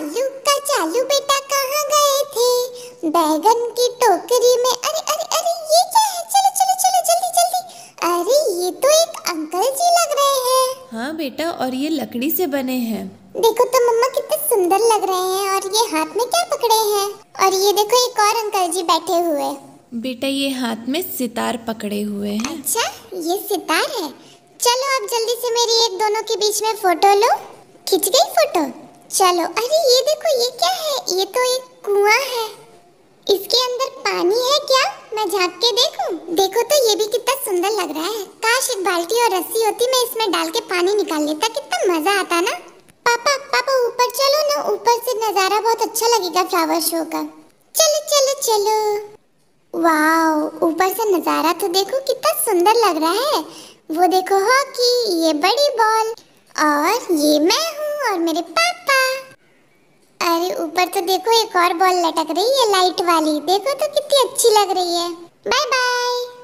आलू का चालू बेटा कहाँ गए थे बैगन की टोकरी में अरे अरे अरे ये क्या है चलो चलो चलो जल्दी जल्दी अरे ये तो एक अंकल जी लग रहे हैं हाँ बेटा और ये लकड़ी से बने हैं देखो तो मम्मा कितने सुंदर लग रहे हैं और ये हाथ में क्या पकड़े हैं और ये देखो एक और अंकल जी बैठे हुए बेटा ये हाथ में सितार पकड़े हुए हैं अच्छा ये सितार है चलो आप जल्दी से मेरी एक दोनों के बीच में फोटो लो खिंच गई फोटो चलो अरे ये देखो ये क्या है ये तो एक कुआं है इसके अंदर पानी है क्या मैं झांक के देखूं? देखो तो ये भी कितना सुंदर लग रहा है काश एक बाल्टी और रस्सी होती मैं इसमें डाल के पानी निकाल लेता कितना मजा आता ना पापा पापा ऊपर चलो ना ऊपर से नज़ारा बहुत अच्छा लगेगा फ्लावर शो का चलो चलो चलो वाह ऊपर से नज़ारा तो देखो कितना सुंदर लग रहा है वो देखो हॉकी ये बड़ी बॉल और ये मैं हूँ और मेरे पापा ऊपर तो देखो एक और बॉल लटक रही है लाइट वाली देखो तो कितनी अच्छी लग रही है बाय बाय